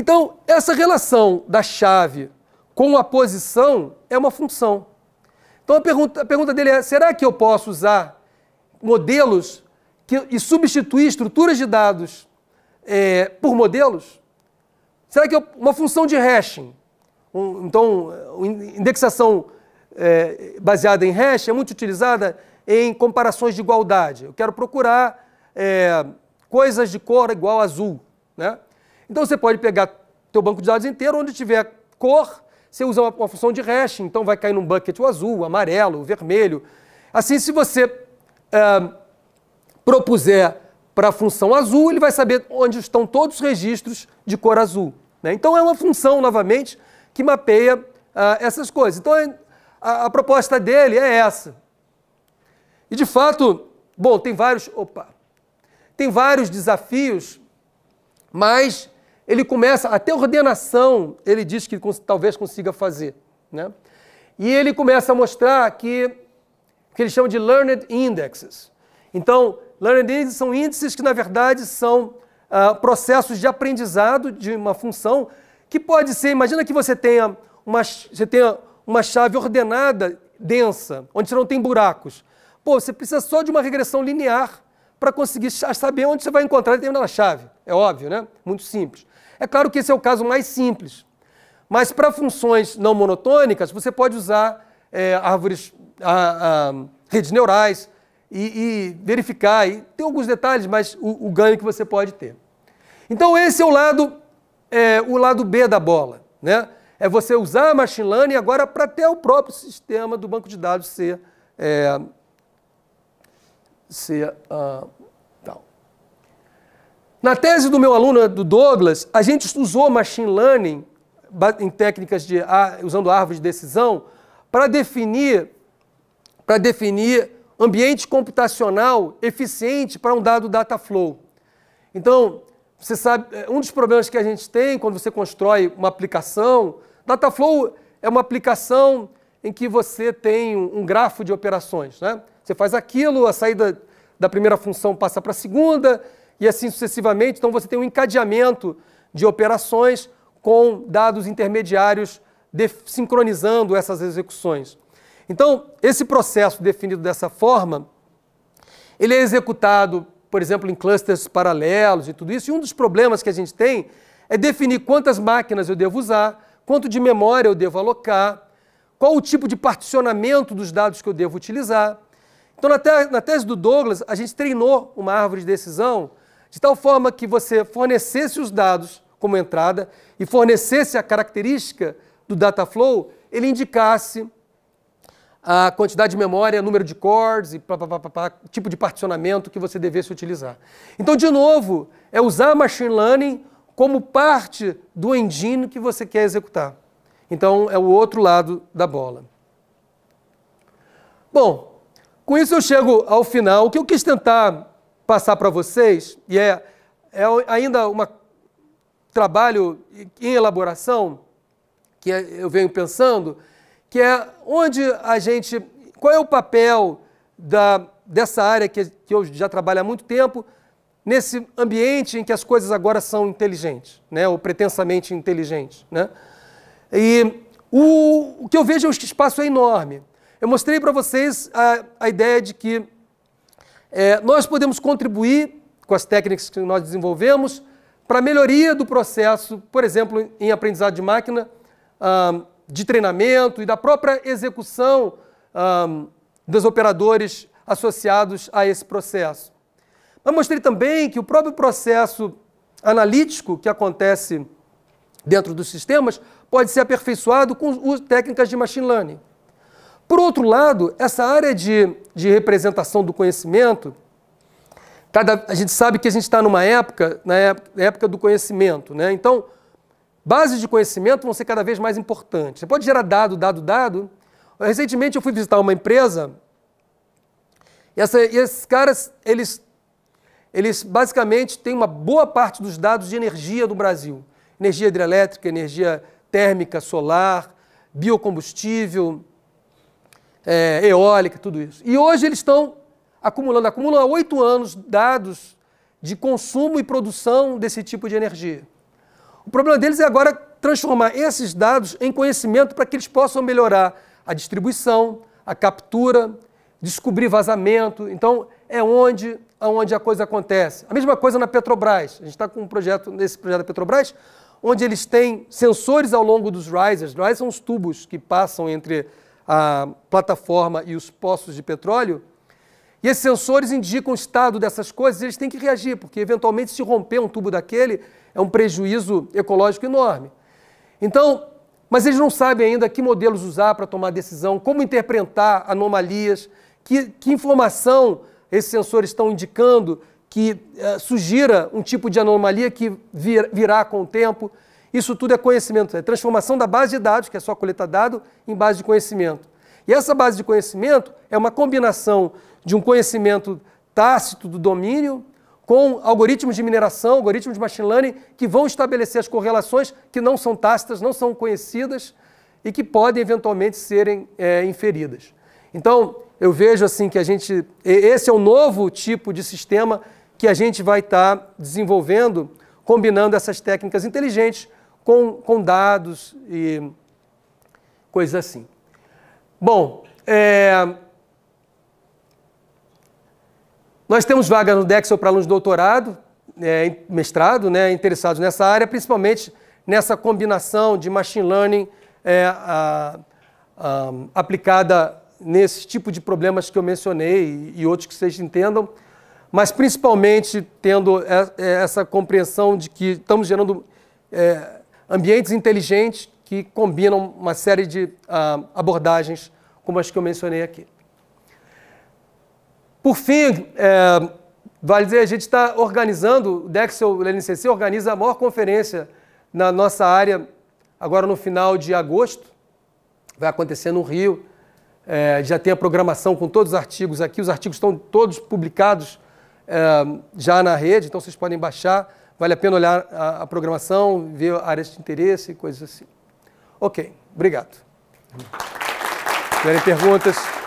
Então, essa relação da chave com a posição é uma função. Então a pergunta, a pergunta dele é: será que eu posso usar modelos que, e substituir estruturas de dados é, por modelos? Será que eu, uma função de hashing, um, então indexação é, baseada em hash é muito utilizada em comparações de igualdade. Eu quero procurar é, coisas de cor igual a azul, né? Então você pode pegar teu banco de dados inteiro, onde tiver cor, você usa uma, uma função de hash, então vai cair num bucket o azul, o amarelo, o vermelho. Assim, se você é, propuser para a função azul, ele vai saber onde estão todos os registros de cor azul. Né? Então é uma função, novamente, que mapeia essas coisas. Então é, a, a, proposta dele é essa. E de fato, bom, tem vários, opa, tem vários desafios, mas ele começa, até ordenação, ele diz que talvez consiga fazer. Né? E ele começa a mostrar que, que ele chama de learned indexes. Então, learned indexes são índices que, na verdade, são ah, processos de aprendizado de uma função que pode ser, imagina que você tenha uma, você tenha uma chave ordenada, densa, onde você não tem buracos. Pô, você precisa só de uma regressão linear para conseguir saber onde você vai encontrar determinada chave. É óbvio, né? Muito simples. É claro que esse é o caso mais simples. Mas para funções não monotônicas, você pode usar é, árvores, a, a, redes neurais e, e, verificar. E tem alguns detalhes, mas o, o, ganho que você pode ter. Então esse é o lado, é, o lado B da bola. Né? É você usar a machine learning agora para até o próprio sistema do banco de dados ser, é, ser uh, na tese do meu aluno, do Douglas, a gente usou machine learning em técnicas de usando árvores de decisão para definir para definir ambiente computacional eficiente para um dado data flow. Então, você sabe, é, um dos problemas que a gente tem quando você constrói uma aplicação, Dataflow é uma aplicação em que você tem um grafo de operações, né? Você faz aquilo, a saída da primeira função passa para a segunda, e assim sucessivamente. Então você tem um encadeamento de operações com dados intermediários sincronizando essas execuções. Então, esse processo definido dessa forma, ele é executado, por exemplo, em clusters paralelos e tudo isso. E um dos problemas que a gente tem é definir quantas máquinas eu devo usar, quanto de memória eu devo alocar, qual o tipo de particionamento dos dados que eu devo utilizar. Então, na, tese do Douglas, a gente treinou uma árvore de decisão de tal forma que você fornecesse os dados como entrada e fornecesse a característica do Dataflow, ele indicasse a quantidade de memória, número de cores e pá, pá, pá, pá, tipo de particionamento que você devesse utilizar. Então, de novo, é usar machine learning como parte do engine que você quer executar. Então, é o outro lado da bola. Bom, com isso eu chego ao final. O que eu quis tentar passar para vocês, e é, é ainda um trabalho em elaboração, que é, eu venho pensando, que é onde a gente. Qual é o papel da, dessa área que, que eu já trabalho há muito tempo, nesse ambiente em que as coisas agora são inteligentes, né, ou pretensamente inteligentes. Né? E o, o que eu vejo é um espaço é enorme. Eu mostrei para vocês a, a ideia de que é, nós podemos contribuir com as técnicas que nós desenvolvemos para a melhoria do processo, por exemplo, em aprendizado de máquina, um, de treinamento e da própria execução um, dos operadores associados a esse processo. Mas mostrei também que o próprio processo analítico que acontece dentro dos sistemas pode ser aperfeiçoado com técnicas de machine learning. Por outro lado, essa área de, de representação do conhecimento, cada, a gente sabe que a gente está numa época, na época do conhecimento, né? Então, bases de conhecimento vão ser cada vez mais importantes. Você pode gerar dado, dado, dado. Recentemente eu fui visitar uma empresa e, essa, e esses caras, eles, eles basicamente têm uma boa parte dos dados de energia do Brasil. Energia hidrelétrica, energia térmica, solar, biocombustível, é, eólica, tudo isso. E hoje eles estão acumulando, acumulam há oito anos dados de consumo e produção desse tipo de energia. O problema deles é agora transformar esses dados em conhecimento para que eles possam melhorar a distribuição, a captura, descobrir vazamento. Então, é onde, onde a coisa acontece. A mesma coisa na Petrobras. A gente está com um projeto, nesse projeto da Petrobras, onde eles têm sensores ao longo dos risers. Risers são os tubos que passam entre a plataforma e os poços de petróleo. E esses sensores indicam o estado dessas coisas e eles têm que reagir, porque eventualmente se romper um tubo daquele é um prejuízo ecológico enorme. Então, mas eles não sabem ainda que modelos usar para tomar decisão, como interpretar anomalias, que, que informação esses sensores estão indicando que uh, sugira um tipo de anomalia que vir, virá com o tempo. Isso tudo é conhecimento, é transformação da base de dados, que é só coletar dado, em base de conhecimento. E essa base de conhecimento é uma combinação de um conhecimento tácito do domínio com algoritmos de mineração, algoritmos de machine learning, que vão estabelecer as correlações que não são tácitas, não são conhecidas e que podem eventualmente serem é, inferidas. Então, eu vejo assim que a gente. Esse é o novo tipo de sistema que a gente vai estar tá desenvolvendo, combinando essas técnicas inteligentes com, com dados e coisas assim. Bom, é, nós temos vaga no Dexel para alunos de doutorado, é, mestrado, né, interessados nessa área, principalmente nessa combinação de machine learning é, a, a, aplicada nesse tipo de problemas que eu mencionei e, e outros que vocês entendam, mas principalmente tendo essa compreensão de que estamos gerando é, ambientes inteligentes que combinam uma série de uh, abordagens, como as que eu mencionei aqui. Por fim, é, vale dizer, a gente está organizando, o Dexel o LNCC organiza a maior conferência na nossa área agora no final de agosto, vai acontecer no Rio, é, já tem a programação com todos os artigos aqui, os artigos estão todos publicados é, já na rede, então vocês podem baixar, Vale a pena olhar a, a programação, ver áreas de interesse, coisas assim. Ok, obrigado. Tiverem perguntas?